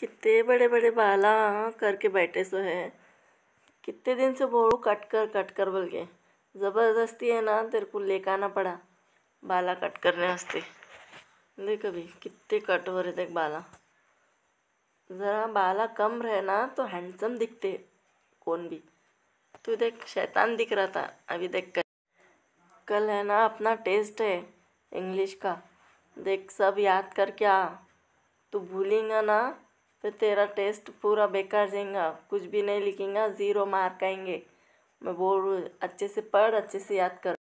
कितने बड़े बड़े बाला हाँ, करके बैठे सो है कितने दिन से बोलू कट कर कट कर बोल के ज़बरदस्ती है ना तेरे को लेकर आना पड़ा बाला कट करने वास्ते देख अभी कितने कट हो रहे थे बाला ज़रा बाला कम रहे ना तो हैंडसम दिखते कौन भी तू देख शैतान दिख रहा था अभी देख कर कल है ना अपना टेस्ट है इंग्लिश का देख सब याद कर क्या तू भूलेंगा ना फिर तेरा टेस्ट पूरा बेकार जाएगा कुछ भी नहीं लिखेंगे ज़ीरो मार्क आएंगे मैं बोल रू अच्छे से पढ़ अच्छे से याद कर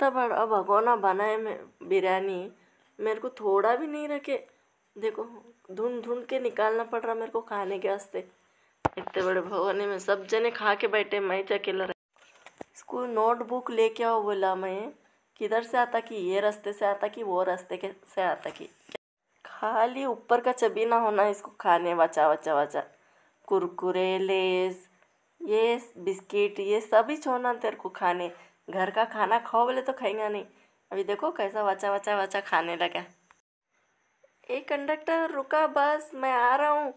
तब बड़ा भगोना बनाए मैं बिरयानी मेरे को थोड़ा भी नहीं रखे देखो ढूंढ ढूंढ के निकालना पड़ रहा मेरे को खाने के वास्ते इतने बड़े भगोने में सब जने खा के बैठे मैं तो अकेला रह स्कूल नोटबुक लेके आओ बोला मैं किधर से आता कि ये रास्ते से आता कि वो रास्ते के से आता कि खाली ऊपर का चबीना होना इसको खाने बचा बचा बचा कुरकुरे लेस ये बिस्किट ये सभी छोड़ना तेरे को खाने घर का खाना खाओ बोले तो खाएगा नहीं अभी देखो कैसा बचा बचा बचा खाने लगा ए कंडक्टर रुका बस मैं आ रहा हूँ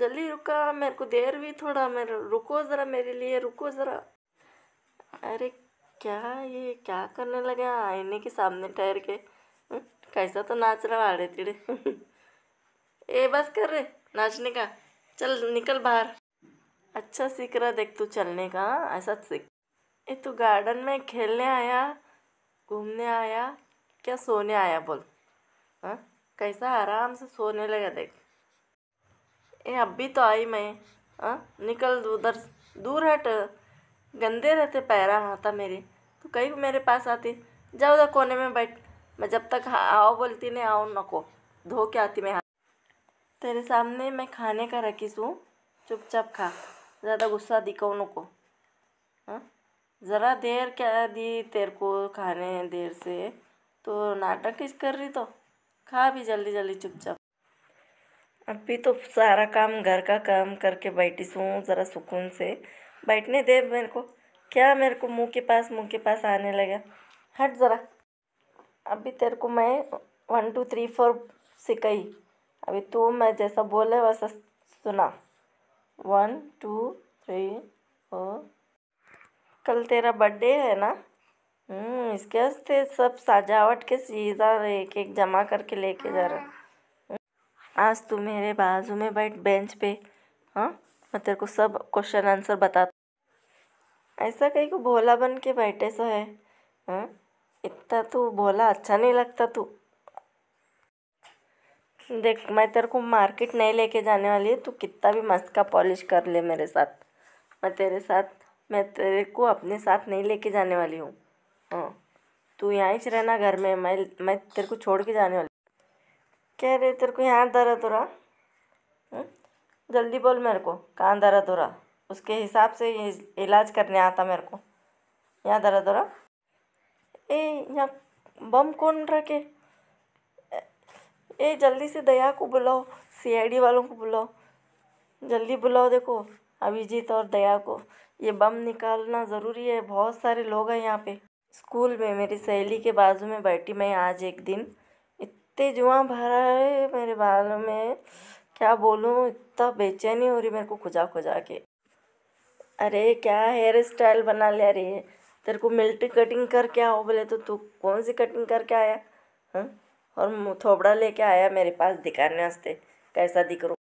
जल्दी रुका मेरे को देर भी थोड़ा मेरे रुको ज़रा मेरे लिए रुको ज़रा अरे क्या ये क्या करने लगे आईने के सामने ठहर के हम्म। कैसा तो नाच रहा आ रहे तिड़े ए बस कर रहे नाचने का चल निकल बाहर अच्छा सीख रहा देख तू चलने का हाँ, ऐसा सीख ए तू गार्डन में खेलने आया घूमने आया क्या सोने आया बोल हाँ कैसा आराम से सोने लगा देख ए अभी तो आई मैं हाँ निकल उधर दूर हट गंदे रहते पैरा हाथा मेरे तो कहीं मेरे पास आती जाओ उधर कोने में बैठ मैं जब तक आओ बोलती नहीं आओ नको धो के आती मैं हाँ तेरे सामने मैं खाने का रखी हूँ चुपचाप खा ज़्यादा गुस्सा दिखाओ नको हाँ ज़रा देर क्या दी तेरे को खाने देर से तो नाटक किस कर रही तो खा भी जल्दी जल्दी चुपचाप अभी तो सारा काम घर का काम करके बैठी हूँ ज़रा सुकून से बैठने दे मेरे को क्या मेरे को मुंह के पास मुंह के पास आने लगा हट ज़रा अभी तेरे को मैं वन टू थ्री फोर सिखाई अभी तू मैं जैसा बोले वैसा सुना वन टू थ्री फोर कल तेरा बर्थडे है ना हम्म, इसके वास्ते सब सजावट के सीधा एक एक जमा करके लेके जा रहा हम्म, आज तू मेरे बाजू में बैठ बेंच पे हाँ मैं तेरे को सब क्वेश्चन आंसर बताता ऐसा कहीं को भोला बन के बैठे सो है हाँ इतना तू तो बोला अच्छा नहीं लगता तू देख मैं तेरे को मार्केट नहीं लेके जाने वाली है तू कितना भी मस्त का पॉलिश कर ले मेरे साथ मैं तेरे साथ मैं तेरे को अपने साथ नहीं लेके जाने वाली हूँ हाँ तू यहाँ ही रहना घर में मैं मैं तेरे को छोड़ के जाने वाली कह रहे तेरे को यहाँ दर्द हो रहा हाँ? जल्दी बोल मेरे को कहाँ दर्द हो रहा उसके हिसाब से इलाज करने आता मेरे को यहाँ दर्द हो रहा ए यहाँ बम कौन रखे ए जल्दी से दया को बुलाओ सीआईडी वालों को बुलाओ जल्दी बुलाओ देखो अभिजीत और दया को ये बम निकालना ज़रूरी है बहुत सारे लोग हैं यहाँ पे स्कूल में मेरी सहेली के बाजू में बैठी मैं आज एक दिन इतने जुआ भरा है मेरे बालों में क्या बोलूँ इतना बेचैनी हो रही मेरे को खुजा खुजा के अरे क्या हेयर स्टाइल बना ले रही है तेरे को मिल्ट्री कटिंग करके आओ बोले तो तू कौन सी कटिंग करके आया हाँ और थोबड़ा लेके आया मेरे पास दिखाने वास्ते कैसा दिख रो